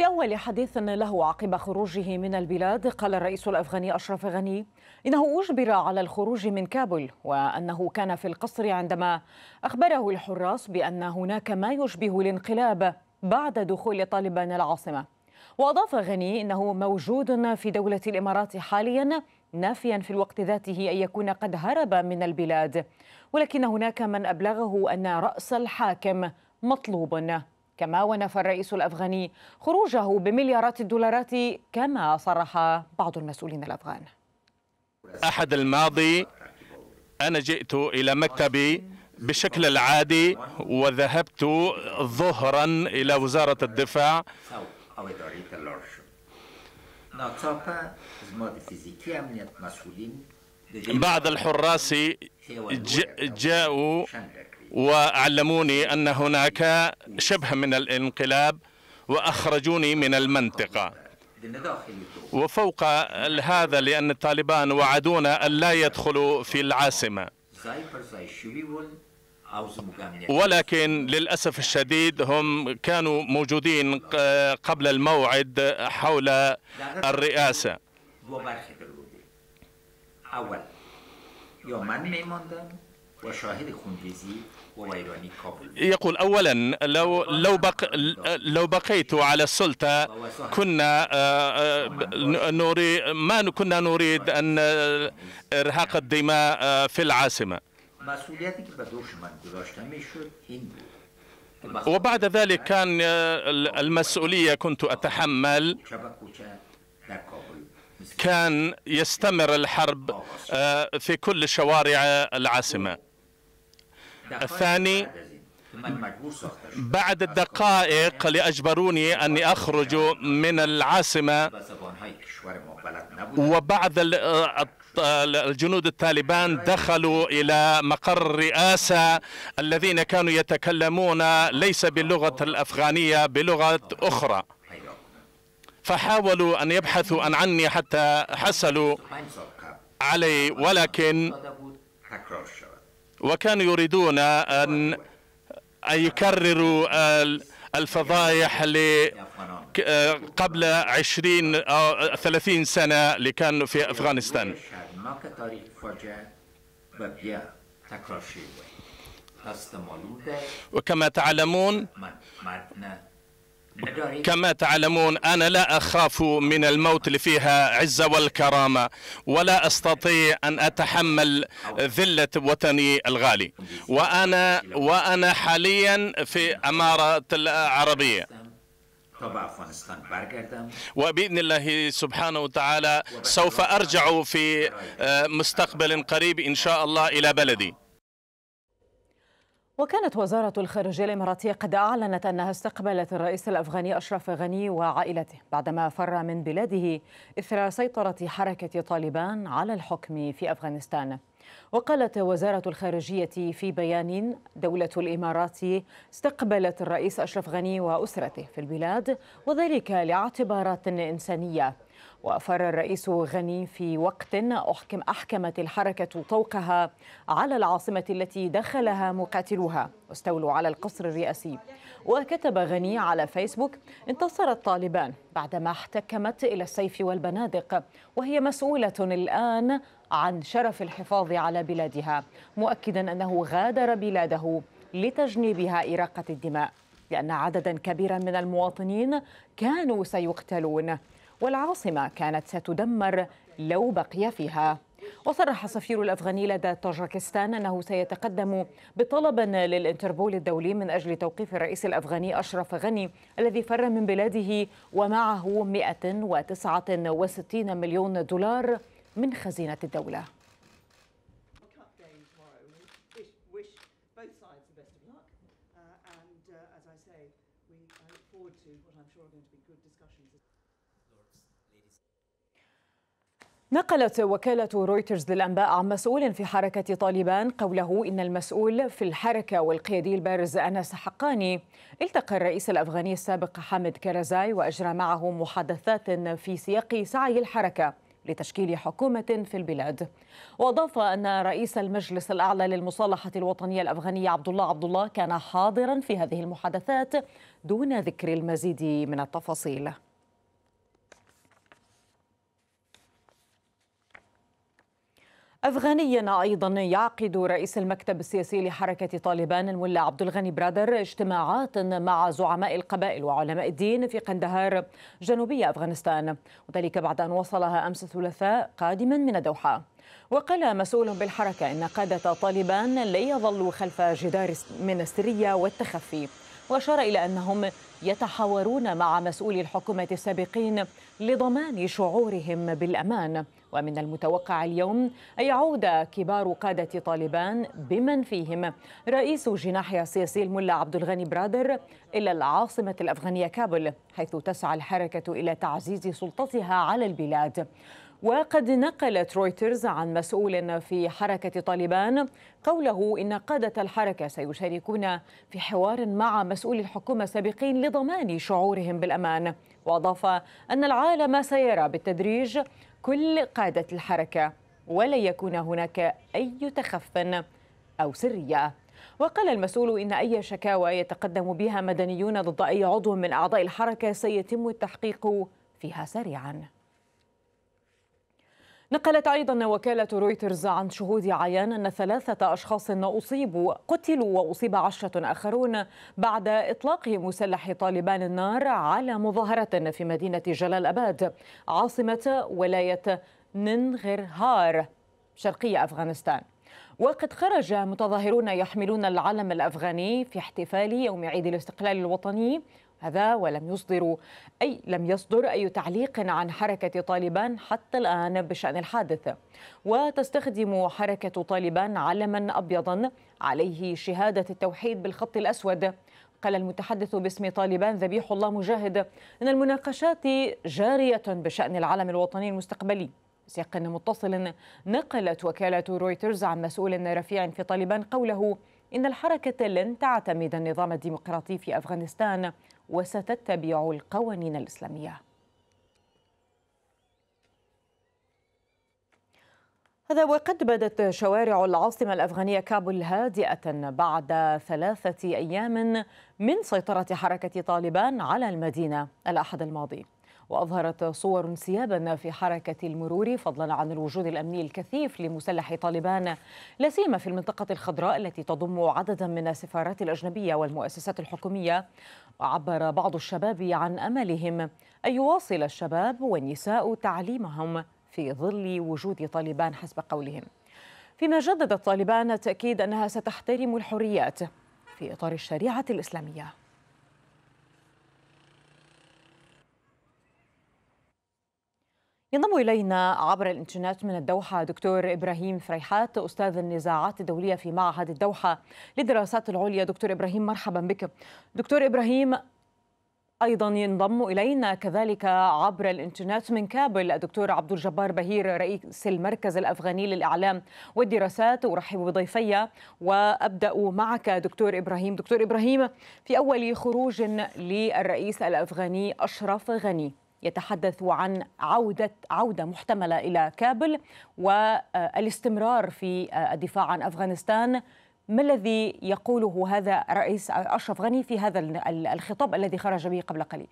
في أول حديث له عقب خروجه من البلاد قال الرئيس الأفغاني أشرف غني إنه أجبر على الخروج من كابول وأنه كان في القصر عندما أخبره الحراس بأن هناك ما يشبه الانقلاب بعد دخول طالبان العاصمة وأضاف غني إنه موجود في دولة الإمارات حاليا نافيا في الوقت ذاته أن يكون قد هرب من البلاد ولكن هناك من أبلغه أن رأس الحاكم مطلوب كما ونفى الرئيس الأفغاني خروجه بمليارات الدولارات كما صرح بعض المسؤولين الأفغان أحد الماضي أنا جئت إلى مكتبي بشكل العادي وذهبت ظهرا إلى وزارة الدفاع بعض الحراس جاءوا وعلموني أن هناك شبه من الانقلاب وأخرجوني من المنطقة وفوق هذا لأن الطالبان وعدونا أن لا يدخلوا في العاصمة ولكن للأسف الشديد هم كانوا موجودين قبل الموعد حول الرئاسة أول يقول اولا لو لو بق لو بقيت على السلطه كنا آه، آه، نريد ما كنا نريد ان آه، ارهاق الدماء في العاصمه وبعد ذلك كان المسؤوليه كنت اتحمل كان يستمر الحرب في كل شوارع العاصمه الثاني بعد الدقائق لأجبروني أني أخرج من العاصمة وبعض آه، الجنود التالبان دخلوا إلى مقر الرئاسة الذين كانوا يتكلمون ليس باللغة الأفغانية بلغة أخرى فحاولوا أن يبحثوا عن عني حتى حصلوا علي ولكن وكانوا يريدون أن أن يكرروا الفضائح قبل 20 أو 30 سنة اللي كانوا في أفغانستان وكما تعلمون كما تعلمون أنا لا أخاف من الموت اللي فيها عزة والكرامة ولا أستطيع أن أتحمل ذلة وطني الغالي وأنا, وأنا حاليا في أمارة العربية وبإذن الله سبحانه وتعالى سوف أرجع في آه، مستقبل قريب إن شاء الله إلى بلدي وكانت وزارة الخارجية الإماراتية قد أعلنت أنها استقبلت الرئيس الأفغاني أشرف غني وعائلته بعدما فر من بلاده إثر سيطرة حركة طالبان على الحكم في أفغانستان وقالت وزارة الخارجية في بيان دولة الإمارات استقبلت الرئيس أشرف غني وأسرته في البلاد وذلك لاعتبارات إنسانية وأفر الرئيس غني في وقت أحكم أحكمت الحركة طوقها على العاصمة التي دخلها مقاتلوها واستولوا على القصر الرئاسي وكتب غني على فيسبوك انتصر الطالبان بعدما احتكمت إلى السيف والبنادق وهي مسؤولة الآن عن شرف الحفاظ على بلادها مؤكدا أنه غادر بلاده لتجنيبها إراقة الدماء لأن عددا كبيرا من المواطنين كانوا سيقتلون والعاصمة كانت ستدمر لو بقي فيها وصرح السفير الأفغاني لدى طاجكستان أنه سيتقدم بطلب للإنتربول الدولي من أجل توقيف الرئيس الأفغاني أشرف غني الذي فر من بلاده ومعه 169 مليون دولار من خزينة الدولة نقلت وكالة رويترز للأنباء عن مسؤول في حركة طالبان قوله إن المسؤول في الحركة والقيادي البارز أنس حقاني التقى الرئيس الأفغاني السابق حامد كرزاي وأجرى معه محادثات في سياق سعي الحركة لتشكيل حكومة في البلاد وأضاف أن رئيس المجلس الأعلى للمصالحة الوطنية الأفغانية عبد الله عبد الله كان حاضرا في هذه المحادثات دون ذكر المزيد من التفاصيل أفغانيا أيضا يعقد رئيس المكتب السياسي لحركة طالبان الملا عبد الغني برادر اجتماعات مع زعماء القبائل وعلماء الدين في قندهار جنوبي أفغانستان وذلك بعد أن وصلها أمس الثلاثاء قادما من الدوحة وقال مسؤول بالحركة أن قادة طالبان لا يظلوا خلف جدار من السرية والتخفي وأشار إلى أنهم يتحاورون مع مسؤولي الحكومة السابقين لضمان شعورهم بالأمان ومن المتوقع اليوم أن يعود كبار قادة طالبان بمن فيهم رئيس جناحها السياسي الملا عبد الغني برادر إلى العاصمة الأفغانية كابل حيث تسعى الحركة إلى تعزيز سلطتها على البلاد وقد نقلت رويترز عن مسؤول في حركة طالبان قوله إن قادة الحركة سيشاركون في حوار مع مسؤولي الحكومة السابقين لضمان شعورهم بالأمان وأضاف أن العالم سيرى بالتدريج كل قادة الحركة ولا يكون هناك أي تخفٍ أو سرية وقال المسؤول إن أي شكاوى يتقدم بها مدنيون ضد أي عضو من أعضاء الحركة سيتم التحقيق فيها سريعاً نقلت أيضا وكالة رويترز عن شهود عيان أن ثلاثة أشخاص أصيبوا قتلوا وأصيب عشرة آخرون بعد إطلاق مسلح طالبان النار على مظاهرة في مدينة جلال أباد عاصمة ولاية نينغرهار شرقي أفغانستان وقد خرج متظاهرون يحملون العلم الأفغاني في احتفال يوم عيد الاستقلال الوطني هذا ولم يصدروا أي لم يصدر أي تعليق عن حركة طالبان حتى الآن بشأن الحادث وتستخدم حركة طالبان علما أبيضا عليه شهادة التوحيد بالخط الأسود قال المتحدث باسم طالبان ذبيح الله مجاهد أن المناقشات جارية بشأن العلم الوطني المستقبلي سياق متصل نقلت وكالة رويترز عن مسؤول رفيع في طالبان قوله إن الحركة لن تعتمد النظام الديمقراطي في أفغانستان وستتبع القوانين الإسلامية هذا وقد بدت شوارع العاصمة الأفغانية كابول هادئة بعد ثلاثة أيام من سيطرة حركة طالبان على المدينة الأحد الماضي وأظهرت صور انسيابا في حركة المرور فضلا عن الوجود الأمني الكثيف لمسلح طالبان لا سيما في المنطقة الخضراء التي تضم عددا من السفارات الأجنبية والمؤسسات الحكومية وعبر بعض الشباب عن أملهم أن يواصل الشباب والنساء تعليمهم في ظل وجود طالبان حسب قولهم فيما جددت طالبان تأكيد أنها ستحترم الحريات في إطار الشريعة الإسلامية ينضم إلينا عبر الإنترنت من الدوحة دكتور إبراهيم فريحات أستاذ النزاعات الدولية في معهد الدوحة للدراسات العليا دكتور إبراهيم مرحبا بك دكتور إبراهيم أيضا ينضم إلينا كذلك عبر الإنترنت من كابل الدكتور عبد الجبار بهير رئيس المركز الأفغاني للإعلام والدراسات أرحب بضيفي وأبدأ معك دكتور إبراهيم دكتور إبراهيم في أول خروج للرئيس الأفغاني أشرف غني يتحدث عن عودة عودة محتملة إلى كابل والاستمرار في الدفاع عن أفغانستان ما الذي يقوله هذا رئيس أشرف غني في هذا الخطاب الذي خرج به قبل قليل؟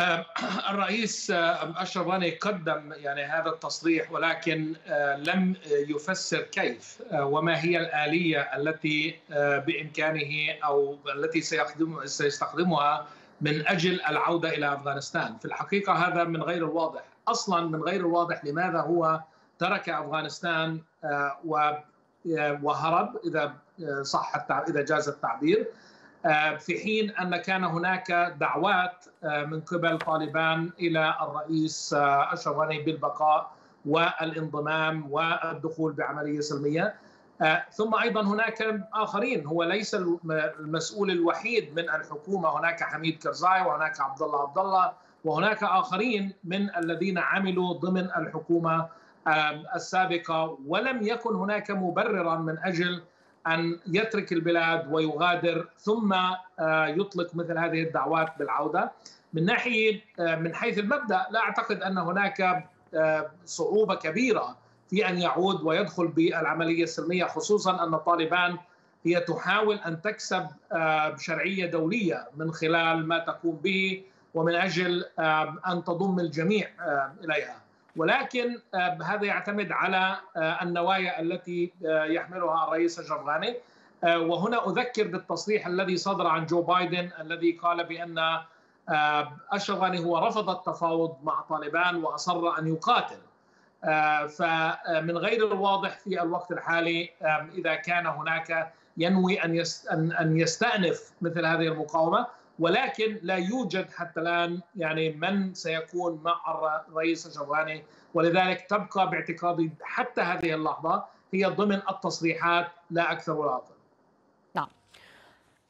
آه، الرئيس آه، اشرف غني قدم يعني هذا التصريح ولكن آه، لم يفسر كيف وما هي الاليه التي بامكانه او التي سيستخدمها من اجل العوده الى افغانستان، في الحقيقه هذا من غير الواضح، اصلا من غير الواضح لماذا هو ترك افغانستان آه، آه، وهرب اذا آه، صح اذا جاز التعبير في حين ان كان هناك دعوات من قبل طالبان الى الرئيس اشرف غني بالبقاء والانضمام والدخول بعمليه سلميه آه، ثم ايضا هناك اخرين هو ليس المسؤول الوحيد من الحكومه هناك حميد كرزاي وهناك عبد الله عبد الله وهناك اخرين من الذين عملوا ضمن الحكومه السابقه ولم يكن هناك مبررا من اجل ان يترك البلاد ويغادر ثم آه، يطلق مثل هذه الدعوات بالعوده من ناحيه آه، من حيث المبدا لا اعتقد ان هناك صعوبه كبيره في ان يعود ويدخل بالعمليه السلميه خصوصا ان طالبان هي تحاول ان تكسب آه، شرعيه دوليه من خلال ما تقوم به ومن اجل آه، ان تضم الجميع آه، اليها ولكن هذا يعتمد على النوايا التي يحملها الرئيس الجرغاني وهنا اذكر بالتصريح الذي صدر عن جو بايدن الذي قال بان الشرغاني هو رفض التفاوض مع طالبان واصر ان يقاتل آه، فمن آه، غير الواضح في الوقت الحالي اذا كان هناك ينوي ان ان يستانف مثل هذه المقاومه ولكن لا يوجد حتى الان يعني من سيكون مع الرئيس الجواني ولذلك تبقى باعتقادي حتى هذه اللحظه هي ضمن التصريحات لا اكثر ولا اقل.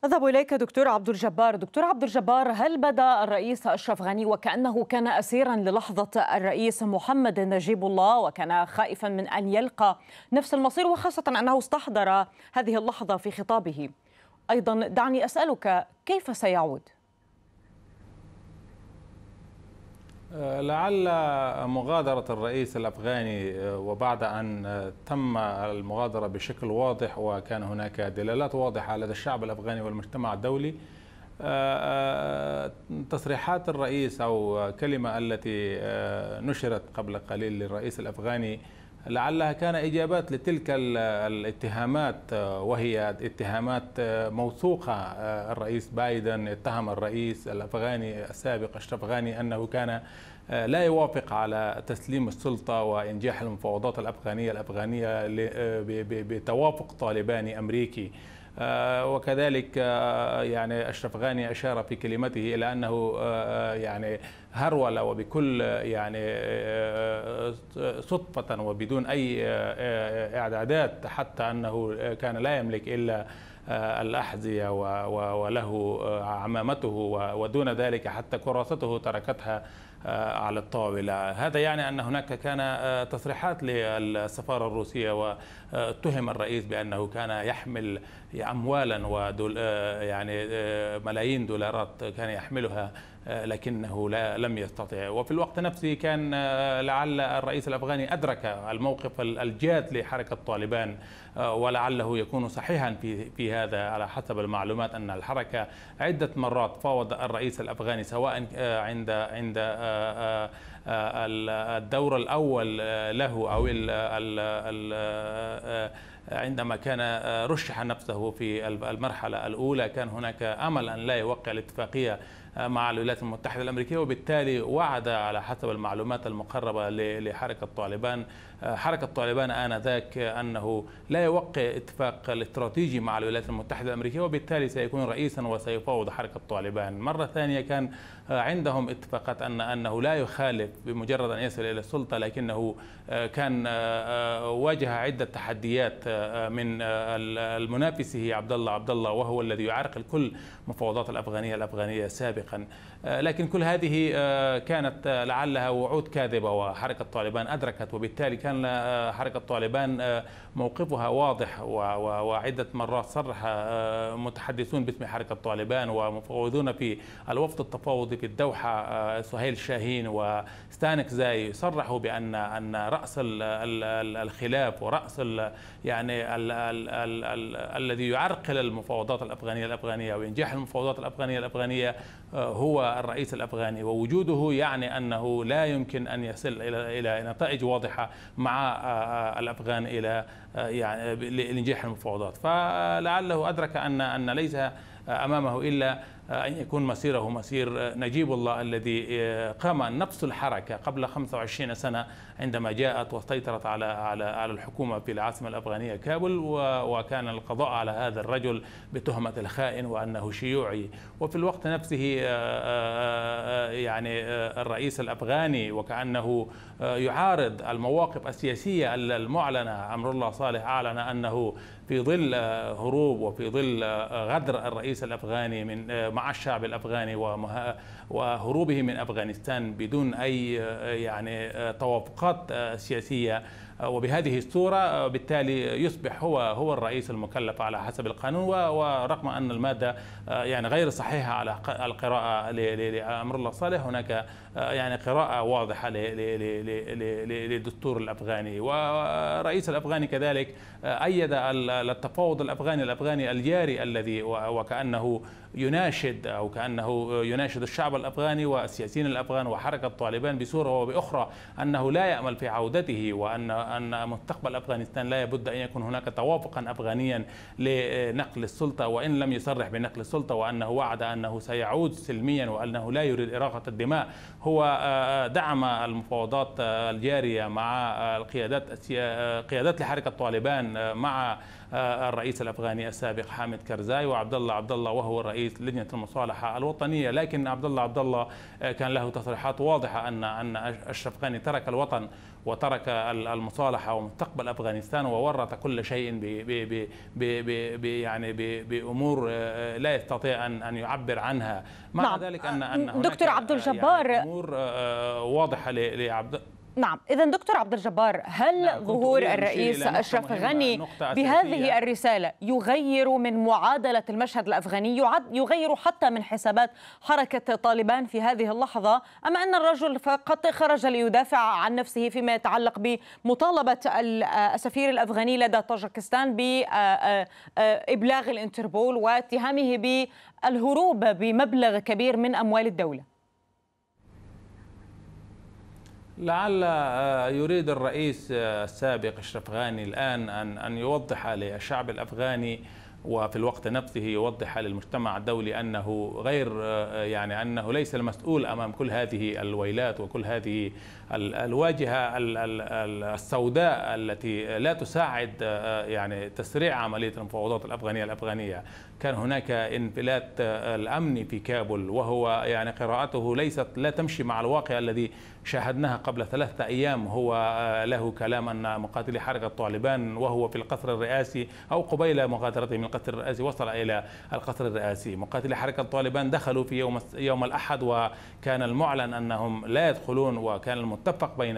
أذهب إليك دكتور عبد الجبار دكتور عبد الجبار هل بدأ الرئيس أشرف غني وكأنه كان أسيرا للحظة الرئيس محمد نجيب الله وكان خائفا من أن يلقى نفس المصير وخاصة أنه استحضر هذه اللحظة في خطابه أيضا دعني أسألك كيف سيعود؟ لعل مغادرة الرئيس الأفغاني آه، وبعد أن آه، تم المغادرة بشكل واضح وكان هناك دلالات واضحة لدى الشعب الأفغاني والمجتمع الدولي آه، تصريحات الرئيس أو كلمة التي نشرت قبل قليل للرئيس الأفغاني لعلها كان إجابات لتلك الاتهامات آه، وهي اتهامات آه، موثوقة آه، الرئيس بايدن اتهم الرئيس الأفغاني السابق أشرف غاني أنه كان لا يوافق على تسليم السلطة وإنجاح المفاوضات الأفغانية الأفغانية بتوافق طالباني أمريكي آه، وكذلك آه، يعني أشرف غاني أشار في كلمته إلى أنه آه، يعني هرول وبكل يعني صدفة وبدون أي إعدادات حتى أنه كان لا يملك إلا الأحذية وله عمامته ودون ذلك حتى كراسته تركتها على الطاولة هذا يعني أن هناك كان تصريحات للسفارة الروسية اتهم الرئيس بانه كان يحمل اموالا ودول آه، يعني آه، ملايين دولارات كان يحملها آه، لكنه لا لم يستطع وفي الوقت نفسه كان لعل الرئيس الافغاني ادرك الموقف الجاد لحركه طالبان ولعله يكون صحيحا في في هذا على حسب المعلومات ان الحركه عده مرات فاوض الرئيس الافغاني سواء عند عند آه، الدور الأول آه، له أو ال آه، عندما كان رشح نفسه في المرحلة الأولى كان هناك أمل أن لا يوقع الاتفاقية مع الولايات المتحدة الأمريكية وبالتالي وعد على حسب المعلومات المقربة لحركة طالبان آه، حركة طالبان آنذاك أنه لا يوقع اتفاق الاستراتيجي مع الولايات المتحدة الأمريكية وبالتالي سيكون رئيسا وسيفاوض حركة طالبان مرة ثانية كان آه، عندهم اتفاقات أن أنه لا يخالف بمجرد أن يصل إلى السلطة لكنه آه، كان واجه عدة تحديات من المنافسه عبد الله عبد الله وهو الذي يعرقل كل مفاوضات الأفغانية الأفغانية سابقا آه، لكن كل هذه آه، كانت آه، لعلها وعود كاذبة وحركة طالبان أدركت وبالتالي كان حركة طالبان موقفها واضح وعدة مرات صرح متحدثون باسم حركة طالبان ومفوضون في الوفد التفاوضي في الدوحة سهيل شاهين وستانك زاي صرحوا بأن أن رأس الخلاف ورأس يعني الذي يعرقل المفاوضات الأفغانية الأفغانية وينجح المفاوضات الأفغانية الأفغانية هو الرئيس الافغاني ووجوده يعني انه لا يمكن ان يصل الى الى نتائج واضحه مع آه، آه، الافغان الى آه، يعني لنجاح المفاوضات فلعله ادرك ان ان ليس امامه الا أن يكون مسيره مسير نجيب الله الذي قام نفس الحركة قبل 25 سنة عندما جاءت وسيطرت على على على الحكومه في العاصمه الافغانيه كابول وكان القضاء على هذا الرجل بتهمه الخائن وانه شيوعي وفي الوقت نفسه آه، آه، آه، يعني الرئيس الافغاني وكانه يعارض المواقف السياسيه المعلنه امر الله صالح اعلن انه في ظل هروب وفي ظل غدر الرئيس الافغاني من مع الشعب الافغاني وهروبه من افغانستان بدون اي يعني توافقات نقاط آه، سياسيه وبهذه الصورة آه، بالتالي يصبح هو هو الرئيس المكلف على حسب القانون ورغم أن المادة آه، يعني غير صحيحة على القراءة لأمر الله صالح هناك آه، يعني قراءة واضحة للدستور الأفغاني والرئيس الأفغاني كذلك أيد التفاوض الأفغاني الأفغاني الجاري الذي وكأنه يناشد أو كأنه يناشد الشعب الأفغاني والسياسيين الأفغان وحركة طالبان بصورة وبأخرى أنه لا يأمل في عودته وأن أن مستقبل أفغانستان لا يبد أن يكون هناك توافقا أفغانيا لنقل السلطة وإن لم يصرح بنقل السلطة وأنه وعد أنه سيعود سلميا وأنه لا يريد إراقة الدماء هو آه، دعم المفاوضات آه، الجارية مع آه، القيادات قيادات لحركة طالبان مع آه، الرئيس الافغاني السابق حامد كرزاي وعبد الله عبد الله وهو رئيس لجنه المصالحه الوطنيه لكن عبد الله عبد الله آه، كان له تصريحات واضحه ان ان اشرف غني ترك الوطن وترك المصالحه ومستقبل افغانستان وورط كل شيء ب ب ب يعني بامور آه، لا يستطيع ان ان يعبر عنها مع نعم. ذلك ان ان دكتور عبد يعني الجبار يعني امور واضحه لعبد نعم إذا دكتور عبد الجبار هل نعم. ظهور الرئيس أشرف غني بهذه الرسالة يغير من معادلة المشهد الأفغاني يغير حتى من حسابات حركة طالبان في هذه اللحظة أم أن الرجل فقط خرج ليدافع عن نفسه فيما يتعلق بمطالبة السفير الأفغاني لدى طاجكستان بإبلاغ آه، آه، آه، الانتربول واتهامه بالهروب بمبلغ كبير من أموال الدولة لعل آه، يريد الرئيس آه، السابق اشرف غاني الان ان ان يوضح للشعب الافغاني وفي الوقت نفسه يوضح للمجتمع الدولي انه غير آه، يعني انه ليس المسؤول امام كل هذه الويلات وكل هذه الواجهه السوداء التي لا تساعد آه، آه، يعني تسريع عمليه المفاوضات الافغانيه الافغانيه كان هناك انفلات آه، الامني في كابول وهو يعني قراءته ليست لا تمشي مع الواقع الذي شاهدناها قبل ثلاثة أيام هو له كلام أن مقاتلي حركة طالبان وهو في القصر الرئاسي أو قبيل مغادرته من القصر الرئاسي وصل إلى القصر الرئاسي مقاتلي حركة طالبان دخلوا في يوم, يوم الأحد وكان المعلن أنهم لا يدخلون وكان متفق بين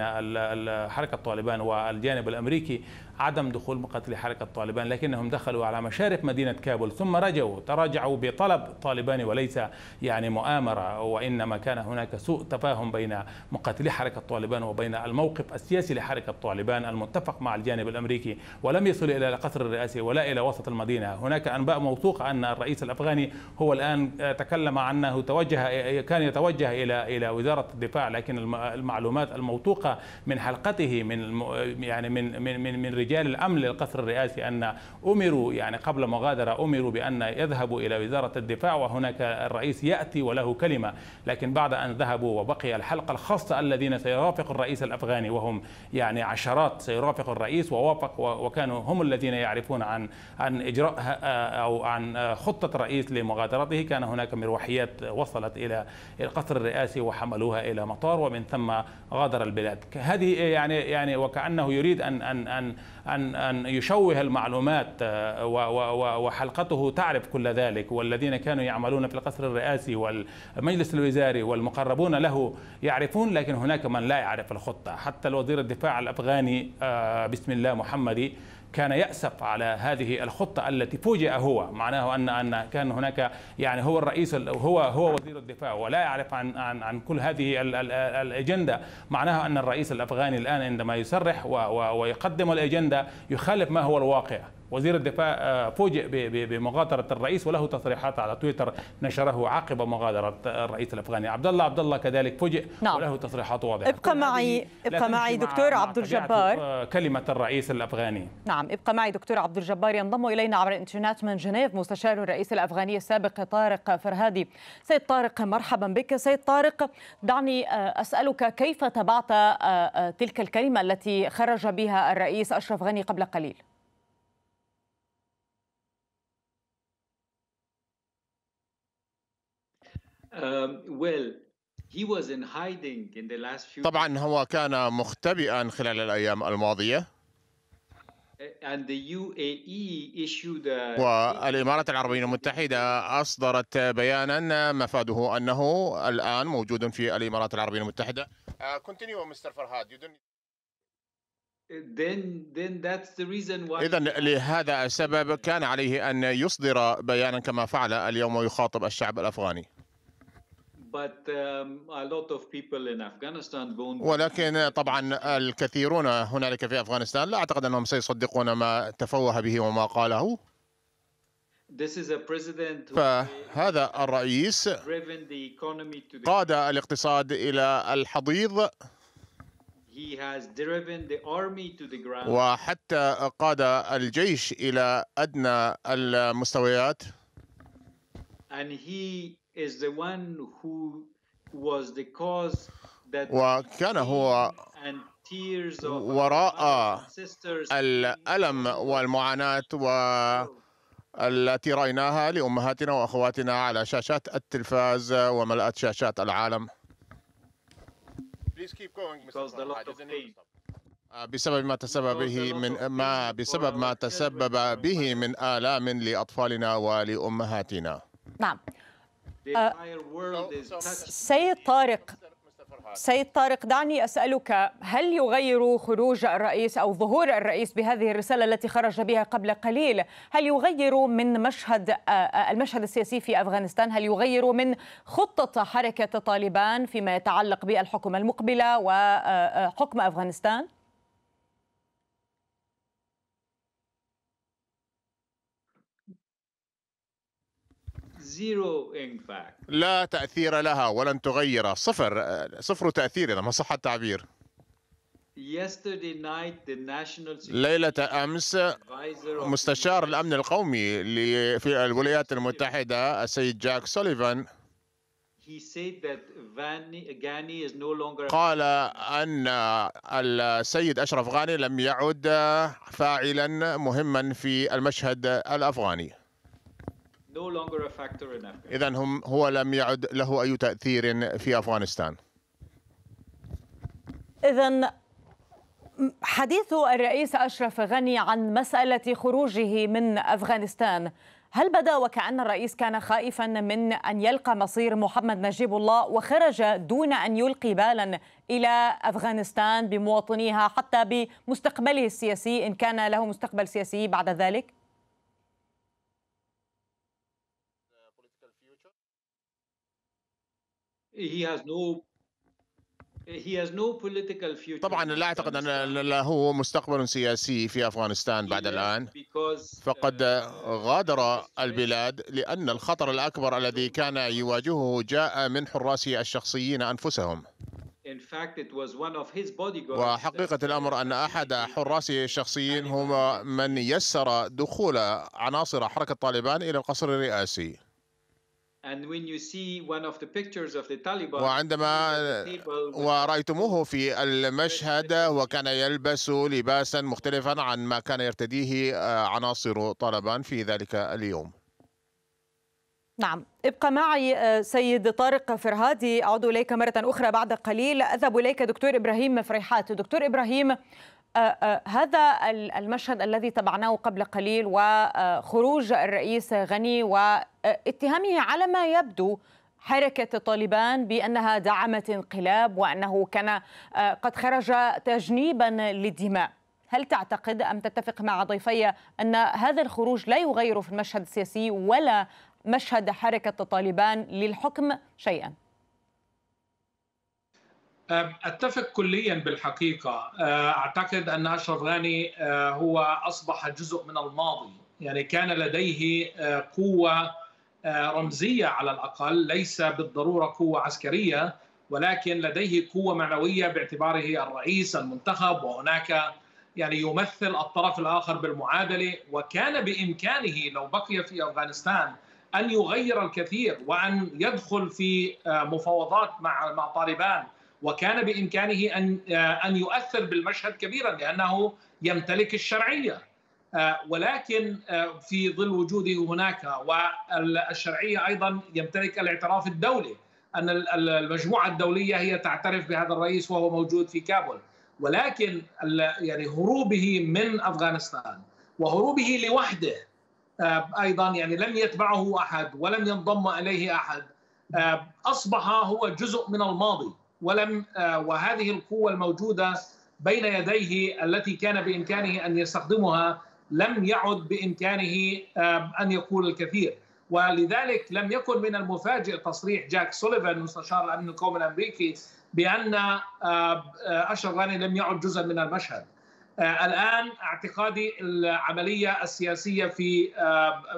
حركه طالبان والجانب الامريكي عدم دخول مقاتلي حركة طالبان لكنهم دخلوا على مشارف مدينة كابول ثم رجعوا تراجعوا بطلب طالباني وليس يعني مؤامرة وإنما كان هناك سوء تفاهم بين مقاتلي حركة طالبان وبين الموقف السياسي لحركة طالبان المتفق مع الجانب الأمريكي ولم يصل إلى القصر الرئاسي ولا إلى وسط المدينة هناك أنباء موثوقة أن الرئيس الأفغاني هو الآن تكلم عنه توجه كان يتوجه إلى إلى وزارة الدفاع لكن المعلومات الموثوقة من حلقته من يعني من من من, من رجال الامن للقصر الرئاسي ان امروا يعني قبل مغادره امروا بان يذهبوا الى وزاره الدفاع وهناك الرئيس ياتي وله كلمه لكن بعد ان ذهبوا وبقي الحلقه الخاصه الذين سيرافق الرئيس الافغاني وهم يعني عشرات سيرافق الرئيس ووافق وكانوا هم الذين يعرفون عن عن اجراء آه، او عن خطه الرئيس لمغادرته كان هناك مروحيات وصلت الى القصر الرئاسي وحملوها الى مطار ومن ثم غادر البلاد هذه يعني يعني وكانه يريد ان ان ان أن أن يشوه المعلومات آه، وحلقته تعرف كل ذلك والذين كانوا يعملون في القصر الرئاسي والمجلس الوزاري والمقربون له يعرفون لكن هناك من لا يعرف الخطة حتى الوزير الدفاع الأفغاني آه، بسم الله محمدي كان يأسف على هذه الخطة التي فوجئ هو معناه أن أن كان هناك يعني هو الرئيس هو هو وزير الدفاع ولا يعرف عن عن عن كل هذه الأجندة معناه أن الرئيس الأفغاني الآن عندما يصرح ويقدم الأجندة يخالف ما هو الواقع وزير الدفاع آه، فوجئ بمغادره الرئيس وله تصريحات على تويتر نشره عقب مغادره الرئيس الافغاني عبد الله عبد الله كذلك فوجئ نعم. وله تصريحات واضحه ابقى معي ابقى معي دكتور مع عبد الجبار آه، كلمه الرئيس الافغاني نعم ابقى معي دكتور عبد الجبار ينضم الينا عبر الانترنت من جنيف مستشار الرئيس الافغاني السابق طارق فرهادي سيد طارق مرحبا بك سيد طارق دعني آه، اسالك كيف تبعت تلك الكلمه التي خرج بها الرئيس اشرف غني قبل قليل Um, طبعا هو كان مختبئا خلال الايام الماضيه e والإمارات العربية المتحدة أصدرت بيانا مفاده أنه الآن موجود في الإمارات العربية المتحدة uh, إذا لهذا السبب كان عليه أن يصدر بيانا كما فعل اليوم ويخاطب الشعب الأفغاني Um, ولكن طبعا الكثيرون هنالك في افغانستان لا اعتقد انهم سيصدقون ما تفوه به وما قاله فهذا الرئيس قاد الاقتصاد الى الحضيض وحتى قاد الجيش الى ادنى المستويات is the one who was the cause that وكان هو وراء الألم والمعاناة التي رأيناها لأمهاتنا وأخواتنا على شاشات التلفاز وملأت شاشات العالم بسبب ما تسبب به من ما بسبب ما تسبب به من آلام لأطفالنا ولأمهاتنا نعم سيد طارق سيد طارق دعني أسألك هل يغير خروج الرئيس أو ظهور الرئيس بهذه الرسالة التي خرج بها قبل قليل هل يغير من مشهد آه، آه، المشهد السياسي في أفغانستان هل يغير من خطة حركة طالبان فيما يتعلق بالحكومة المقبلة وحكم آه، أفغانستان؟ لا تأثير لها ولن تغير صفر صفر تأثير إذا ما صح التعبير ليلة أمس مستشار الأمن القومي في الولايات المتحدة السيد جاك سوليفان قال أن السيد أشرف غاني لم يعد فاعلا مهما في المشهد الأفغاني إذا هم هو لم يعد له أي تأثير في أفغانستان إذا حديث الرئيس أشرف غني عن مسألة خروجه من أفغانستان هل بدا وكأن الرئيس كان خائفا من أن يلقى مصير محمد نجيب الله وخرج دون أن يلقي بالا إلى أفغانستان بمواطنيها حتى بمستقبله السياسي إن كان له مستقبل سياسي بعد ذلك؟ he has no He has no political future طبعا لا اعتقد ان له مستقبل سياسي في افغانستان بعد الان فقد uh, غادر البلاد لان الخطر الاكبر الذي كان يواجهه جاء من حراسه الشخصيين انفسهم وحقيقة الأمر أن أحد حراسه الشخصيين هو من يسر دخول عناصر حركة طالبان إلى القصر الرئاسي And when you see one of the pictures of the Taliban, وعندما ورأيتموه في المشهد وكان يلبس لباسا مختلفا عن ما كان يرتديه آه، عناصر طالبان في ذلك اليوم نعم ابقى معي آه، سيد طارق فرهادي أعود إليك مرة أخرى بعد قليل أذهب إليك دكتور إبراهيم فريحات دكتور إبراهيم آه، آه، هذا المشهد الذي تبعناه قبل قليل وخروج الرئيس غني واتهامه على ما يبدو حركة طالبان بأنها دعمت انقلاب وأنه كان آه، قد خرج تجنيبا للدماء هل تعتقد أم تتفق مع ضيفي أن هذا الخروج لا يغير في المشهد السياسي ولا مشهد حركة طالبان للحكم شيئا؟ أتفق كليا بالحقيقة أه، أعتقد أن أشرف غاني أه، هو أصبح جزء من الماضي يعني كان لديه أه، قوة رمزية على الأقل ليس بالضرورة قوة عسكرية ولكن لديه قوة معنوية باعتباره الرئيس المنتخب وهناك يعني يمثل الطرف الآخر بالمعادلة وكان بإمكانه لو بقي في أفغانستان أن يغير الكثير وأن يدخل في مفاوضات مع مع طالبان وكان بامكانه ان آه، ان يؤثر بالمشهد كبيرا لانه يمتلك الشرعيه آه، ولكن آه، في ظل وجوده هناك والشرعيه ايضا يمتلك الاعتراف الدولي ان المجموعه الدوليه هي تعترف بهذا الرئيس وهو موجود في كابول ولكن يعني هروبه من افغانستان وهروبه لوحده ايضا يعني لم يتبعه احد ولم ينضم اليه احد اصبح هو جزء من الماضي ولم آه، وهذه القوة الموجودة بين يديه التي كان بإمكانه أن يستخدمها لم يعد بإمكانه آه، أن يقول الكثير ولذلك لم يكن من المفاجئ تصريح جاك سوليفان مستشار الأمن القومي الأمريكي بأن آه، أشرف غاني لم يعد جزءا من المشهد الآن اعتقادي العملية السياسية في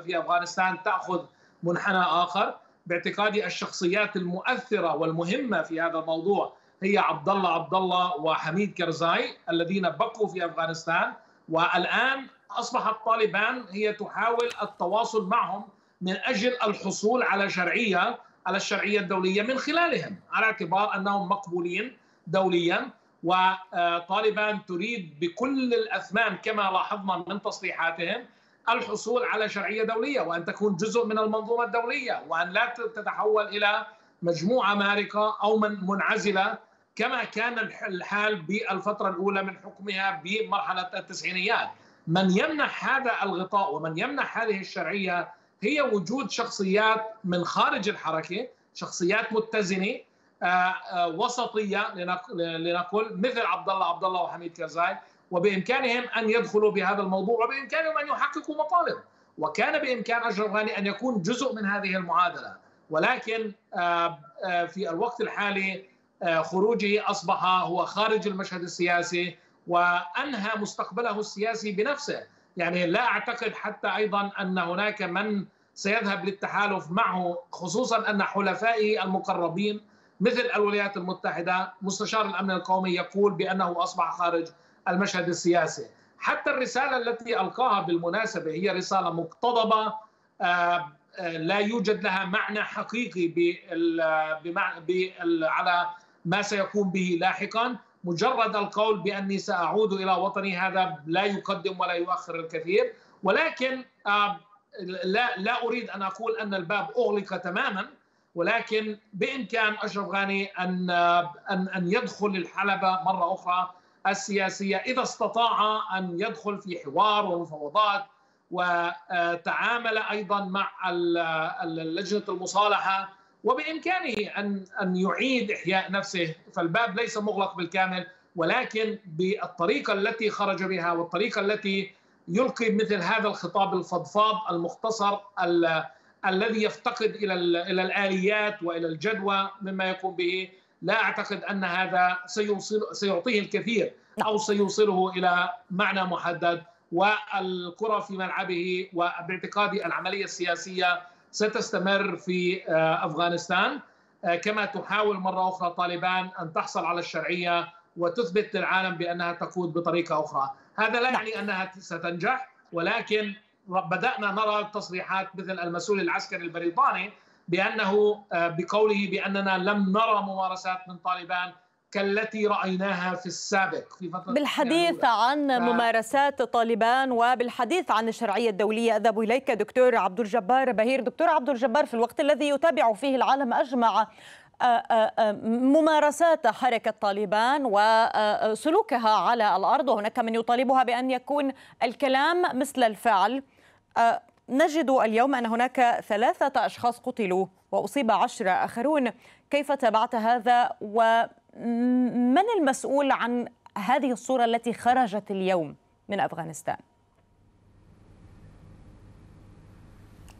في أفغانستان تأخذ منحنى آخر باعتقادي الشخصيات المؤثره والمهمه في هذا الموضوع هي عبد الله عبد الله وحميد كرزاي الذين بقوا في افغانستان والان اصبحت طالبان هي تحاول التواصل معهم من اجل الحصول على شرعيه على الشرعيه الدوليه من خلالهم على اعتبار انهم مقبولين دوليا وطالبان تريد بكل الاثمان كما لاحظنا من تصريحاتهم الحصول على شرعيه دوليه وان تكون جزء من المنظومه الدوليه وان لا تتحول الى مجموعه مارقه او من منعزله كما كان الحال بالفتره الاولى من حكمها بمرحله التسعينيات. من يمنح هذا الغطاء ومن يمنح هذه الشرعيه هي وجود شخصيات من خارج الحركه، شخصيات متزنه آه، آه، وسطيه لنقل مثل عبد الله عبد الله وحميد كرزاي وبإمكانهم أن يدخلوا في هذا الموضوع وبإمكانهم أن يحققوا مطالب وكان بإمكان أشرف غاني أن يكون جزء من هذه المعادلة ولكن آه، آه، في الوقت الحالي آه، خروجه أصبح هو خارج المشهد السياسي وأنهى مستقبله السياسي بنفسه يعني لا أعتقد حتى أيضا أن هناك من سيذهب للتحالف معه خصوصا أن حلفائه المقربين مثل الولايات المتحدة مستشار الأمن القومي يقول بأنه أصبح خارج المشهد السياسي حتى الرسالة التي ألقاها بالمناسبة هي رسالة مقتضبة آه، آه، لا يوجد لها معنى حقيقي على ما سيقوم به لاحقا مجرد القول بأني سأعود إلى وطني هذا لا يقدم ولا يؤخر الكثير ولكن آه، لا لا أريد أن أقول أن الباب أغلق تماما ولكن بإمكان أشرف غاني أن أن أن يدخل الحلبة مرة أخرى السياسيه اذا استطاع ان يدخل في حوار ومفاوضات وتعامل ايضا مع لجنه المصالحه وبامكانه ان ان يعيد احياء نفسه فالباب ليس مغلق بالكامل ولكن بالطريقه التي خرج بها والطريقه التي يلقي مثل هذا الخطاب الفضفاض المختصر الذي يفتقد الى الى الاليات والى الجدوى مما يقوم به لا اعتقد ان هذا سيوصل سيعطيه الكثير نعم. او سيوصله الى معنى محدد والكره في ملعبه وباعتقادي العمليه السياسيه ستستمر في آه، افغانستان آه، كما تحاول مره اخرى طالبان ان تحصل على الشرعيه وتثبت للعالم بانها تقود بطريقه اخرى، هذا لا نعم. يعني انها ستنجح ولكن بدانا نرى تصريحات مثل المسؤول العسكري البريطاني بانه آه، بقوله باننا لم نرى ممارسات من طالبان كالتي رايناها في السابق في فترة بالحديث عن ف... ممارسات طالبان وبالحديث عن الشرعيه الدوليه اذهب اليك دكتور عبد الجبار بهير دكتور عبد الجبار في الوقت الذي يتابع فيه العالم اجمع آه، آه، ممارسات حركة طالبان وسلوكها على الأرض وهناك من يطالبها بأن يكون الكلام مثل الفعل نجد اليوم أن هناك ثلاثة أشخاص قتلوا وأصيب عشرة آخرون كيف تابعت هذا ومن المسؤول عن هذه الصورة التي خرجت اليوم من أفغانستان؟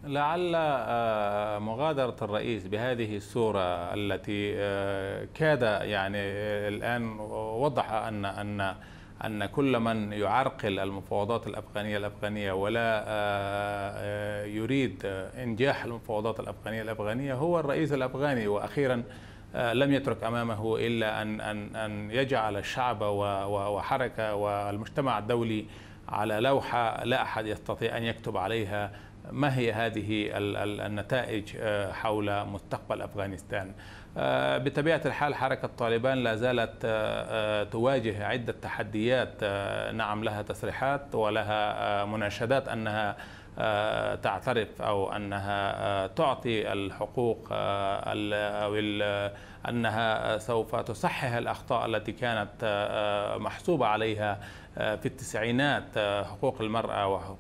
لعل آه، مغادرة الرئيس بهذه الصورة التي آه، كاد يعني آه، الآن وضح أن أن أن كل من يعرقل المفاوضات الأفغانية الأفغانية ولا آه، آه، يريد آه، إنجاح المفاوضات الأفغانية الأفغانية هو الرئيس الأفغاني وأخيرا لم يترك أمامه إلا أن أن أن يجعل الشعب وحركة والمجتمع الدولي على لوحة لا أحد يستطيع أن يكتب عليها ما هي هذه النتائج حول مستقبل أفغانستان آه، بطبيعة الحال حركة طالبان لا زالت آه، آه، تواجه عدة تحديات نعم لها تصريحات ولها مناشدات أنها تعترف او انها تعطي الحقوق او انها سوف تصحح الاخطاء التي كانت محسوبه عليها في التسعينات حقوق المراه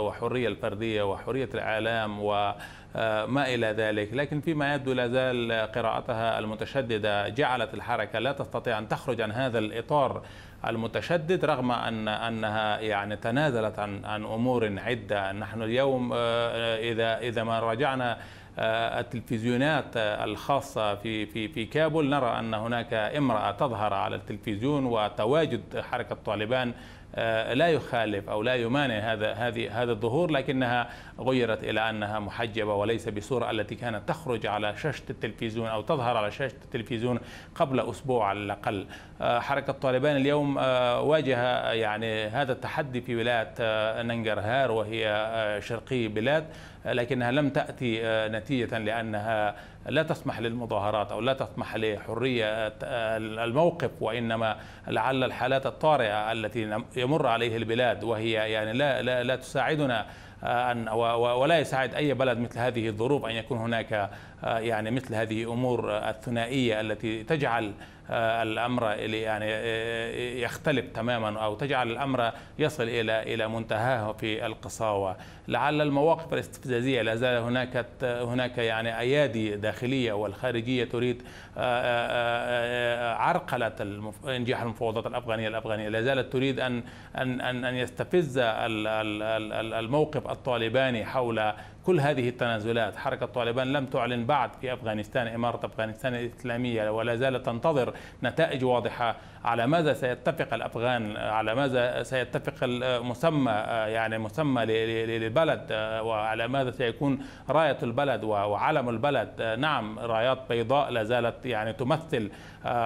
وحريه الفرديه وحريه الاعلام و آه، ما إلى ذلك لكن فيما يبدو لا زال قراءتها المتشددة جعلت الحركة لا تستطيع أن تخرج عن هذا الإطار المتشدد رغم ان انها يعني تنازلت عن عن امور عده نحن اليوم آه، آه، اذا اذا ما راجعنا التلفزيونات الخاصة في في في كابول نرى أن هناك امرأة تظهر على التلفزيون وتواجد حركة طالبان آه، لا يخالف او لا يمانع هذا هذه هذا الظهور لكنها غيرت الى انها محجبه وليس بصوره التي كانت تخرج على شاشه التلفزيون او تظهر على شاشه التلفزيون قبل اسبوع على الاقل آه، حركة طالبان اليوم آه، واجه آه، يعني هذا التحدي في ولاية ننجرهار وهي شرقي بلاد لكنها لم تأتي نتيجة لأنها لا تسمح للمظاهرات أو لا تسمح لحرية الموقف وإنما لعل الحالات الطارئة التي يمر عليه البلاد وهي يعني لا, لا, لا تساعدنا أن ولا يساعد أي بلد مثل هذه الظروف أن يكون هناك آه، يعني مثل هذه امور الثنائيه التي تجعل آه، الامر يعني آه، يختلف تماما او تجعل الامر يصل الى الى منتهاه في القساوه لعل المواقف الاستفزازيه لا زال هناك هناك يعني ايادي داخليه والخارجيه تريد عرقله انجاح المفاوضات الافغانيه الافغانيه لا زالت تريد ان ان ان يستفز الموقف الطالباني حول كل هذه التنازلات حركة طالبان لم تعلن بعد في أفغانستان إمارة أفغانستان الإسلامية ولا زالت تنتظر نتائج واضحة على ماذا سيتفق الأفغان على ماذا سيتفق المسمى يعني مسمى للبلد وعلى ماذا سيكون راية البلد وعلم البلد نعم رايات بيضاء لا زالت يعني تمثل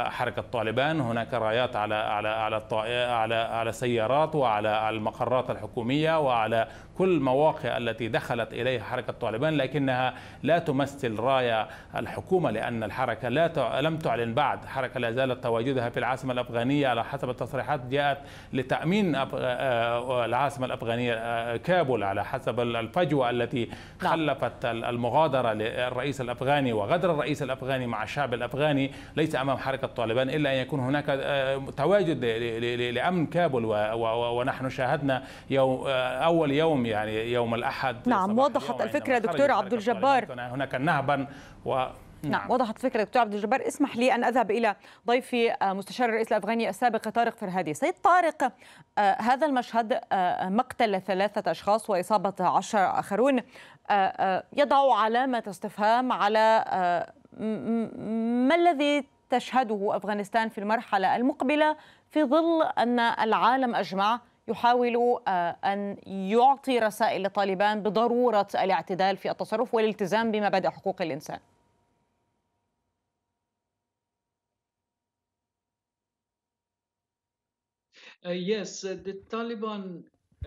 حركة طالبان هناك رايات على على على على على سيارات وعلى المقرات الحكومية وعلى كل مواقع التي دخلت إليها حركة طالبان لكنها لا تمثل راية الحكومة لأن الحركة لا لم تعلن بعد حركة لا زالت تواجدها في العاصمة الأفغانية على حسب التصريحات جاءت لتأمين آه، آه، العاصمة الأفغانية آه، كابول على حسب الفجوة التي نعم. خلفت المغادرة للرئيس الأفغاني وغدر الرئيس الأفغاني مع الشعب الأفغاني ليس أمام حركة طالبان إلا أن يكون هناك تواجد لأمن كابول ونحن شاهدنا يوم أول يوم اليوم يعني يوم الأحد نعم وضحت الفكرة دكتور عبد الجبار هناك نهبا و نعم. نعم وضحت الفكره دكتور عبد الجبار اسمح لي ان اذهب الى ضيفي آه، مستشار الرئيس الافغاني السابق طارق فرهادي سيد طارق آه، هذا المشهد آه، مقتل ثلاثه اشخاص واصابه عشر اخرون يضع علامه استفهام على ما الذي تشهده افغانستان في المرحله المقبله في ظل ان العالم اجمع يحاول آه، أن يعطي رسائل لطالبان بضرورة الاعتدال في التصرف والالتزام بمبادئ حقوق الإنسان Uh, yes, uh, the Taliban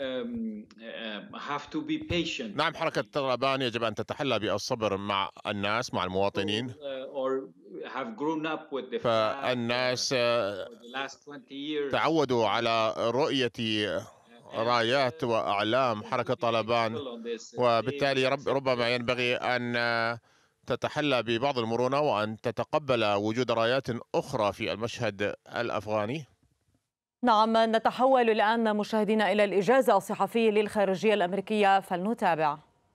have to be patient. نعم حركة طالبان يجب أن تتحلى بالصبر مع الناس مع المواطنين. Uh, فالناس تعودوا على رؤية uh, رايات uh, وأعلام حركة طالبان وبالتالي رب ربما ينبغي أن آه، تتحلى ببعض المرونة وأن تتقبل وجود رايات أخرى في المشهد الأفغاني. نعم نتحول الآن مشاهدينا إلى الإجازة الصحفية للخارجية الأمريكية فلنتابع